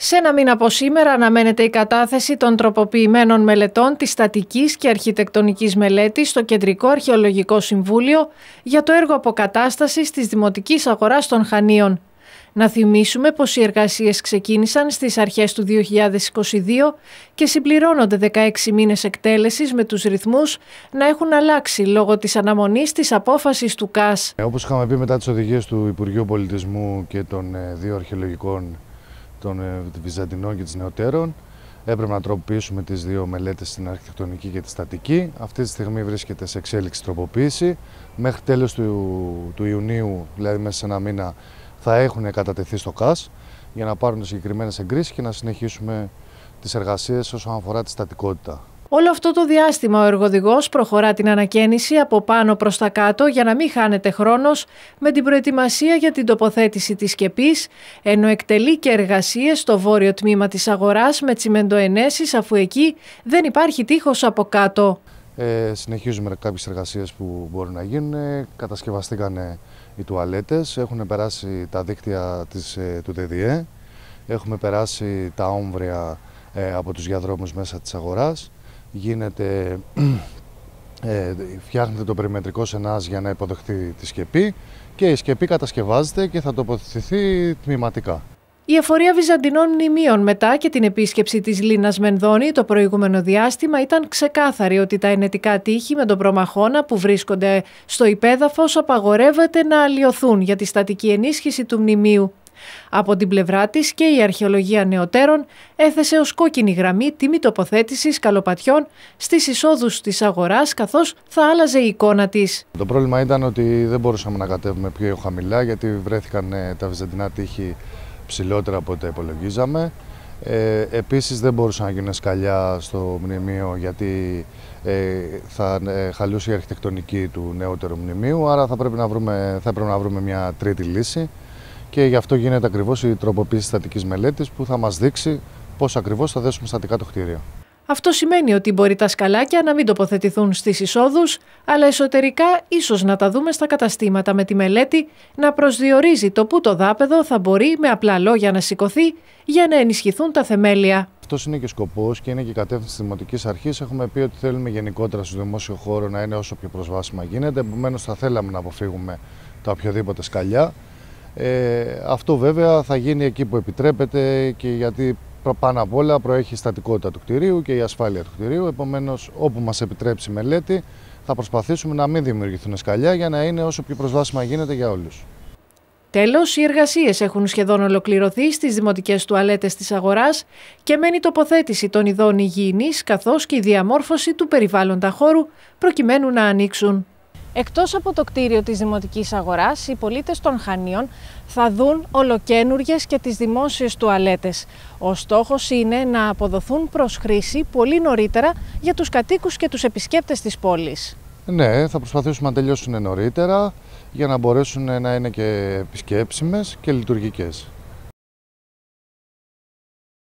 Σε ένα μήνα από σήμερα αναμένεται η κατάθεση των τροποποιημένων μελετών της στατικής και αρχιτεκτονικής μελέτης στο Κεντρικό Αρχαιολογικό Συμβούλιο για το έργο αποκατάστασης της Δημοτικής Αγοράς των Χανίων. Να θυμίσουμε πως οι εργασίες ξεκίνησαν στις αρχές του 2022 και συμπληρώνονται 16 μήνες εκτέλεσης με τους ρυθμούς να έχουν αλλάξει λόγω της αναμονής της απόφασης του ΚΑΣ. Ε, όπως είχαμε πει μετά τις οδηγίες του Υπουργείου Πολιτισμού και των ε, δύο αρχαιολογικών των ε, Βυζαντινών και της Νεωτέρων. Έπρεπε να τροποποιήσουμε τις δύο μελέτες στην αρχιτεκτονική και τη στατική. Αυτή τη στιγμή βρίσκεται σε εξέλιξη τροποποίηση. Μέχρι τέλος του, του Ιουνίου, δηλαδή μέσα σε ένα μήνα, θα έχουν κατατεθεί στο ΚΑΣ για να πάρουν συγκεκριμένες εγκρίσεις και να συνεχίσουμε τις εργασίες όσον αφορά τη στατικότητα. Όλο αυτό το διάστημα ο εργοδηγός προχωρά την ανακαίνιση από πάνω προς τα κάτω για να μην χάνεται χρόνος με την προετοιμασία για την τοποθέτηση της σκεπής, ενώ εκτελεί και εργασίες στο βόρειο τμήμα της αγοράς με τσιμεντοενέσεις αφού εκεί δεν υπάρχει τείχος από κάτω. Ε, συνεχίζουμε κάποιες εργασίες που μπορούν να γίνουν. Κατασκευαστήκαν οι τουαλέτες, έχουν περάσει τα δίκτυα της, ε, του ΔΔΕ, έχουμε περάσει τα όμβρια ε, από τους διαδρόμους μέσα της αγοράς γίνεται, ε, φτιάχνεται το περιμετρικό σενάζ για να υποδεχτεί τη σκεπή και η σκεπή κατασκευάζεται και θα τοποθετηθεί τμηματικά. Η εφορία Βυζαντινών μνημείων μετά και την επίσκεψη της Λίνας Μενδώνη το προηγούμενο διάστημα ήταν ξεκάθαρη ότι τα ενετικά τείχη με τον προμαχώνα που βρίσκονται στο υπέδαφος απαγορεύεται να αλλοιωθούν για τη στατική ενίσχυση του μνημείου από την πλευρά της και η Αρχαιολογία Νεωτέρων έθεσε ως κόκκινη γραμμή τιμή τοποθέτησης καλοπατιών στις εισόδους της αγοράς, καθώς θα άλλαζε η εικόνα της. Το πρόβλημα ήταν ότι δεν μπορούσαμε να κατέβουμε πιο χαμηλά, γιατί βρέθηκαν ε, τα βυζαντινά τείχη ψηλότερα από ό,τι υπολογίζαμε. Ε, επίσης δεν μπορούσαν να γίνουν σκαλιά στο μνημείο γιατί ε, θα ε, χαλούσε η αρχιτεκτονική του νεότερου μνημείου άρα θα πρέπει να βρούμε, θα πρέπει να βρούμε μια τρίτη λύση και γι' αυτό γίνεται ακριβώς η τροποποίηση στατική μελέτης που θα μας δείξει πώς ακριβώς θα δέσουμε στατικά το κτίριο. Αυτό σημαίνει ότι μπορεί τα σκαλάκια να μην τοποθετηθούν στις εισόδους, αλλά εσωτερικά ίσως να τα δούμε στα καταστήματα με τη μελέτη να προσδιορίζει το που το δάπεδο θα μπορεί με απλά λόγια να σηκωθεί για να ενισχυθούν τα θεμέλια. Αυτός είναι και σκοπός και είναι και η κατεύθυνση της Δημοτικής Αρχής. Έχουμε πει ότι θέλουμε γενικότερα στο δημόσιο χώρο να είναι όσο πιο προσβάσιμα γίνεται. Επομένως, θα θέλαμε να αποφύγουμε τα οποιοδήποτε σκαλιά. Ε, αυτό βέβαια θα γίνει εκεί που επιτρέπεται και γιατί πάνω απ' όλα προέχει η στατικότητα του κτηρίου και η ασφάλεια του κτηρίου. Επομένως, όπου μας επιτρέψει η μελέτη, θα προσπαθήσουμε να μην δημιουργηθούν σκαλιά για να είναι όσο πιο προσβάσιμα γίνεται για όλους. Τέλος, οι εργασίες έχουν σχεδόν ολοκληρωθεί στις δημοτικές τουαλέτες της αγοράς και μένει τοποθέτηση των ειδών υγιεινής καθώς και η διαμόρφωση του περιβάλλοντα χώρου προκειμένου να ανοίξουν. Εκτός από το κτίριο της Δημοτικής Αγοράς, οι πολίτες των Χανίων θα δουν ολοκένουργες και τις δημόσιες τουαλέτες. Ο στόχος είναι να αποδοθούν προς χρήση πολύ νωρίτερα για τους κατοίκους και τους επισκέπτες της πόλης. Ναι, θα προσπαθήσουμε να τελειώσουν νωρίτερα για να μπορέσουν να είναι και επισκέψιμες και λειτουργικές.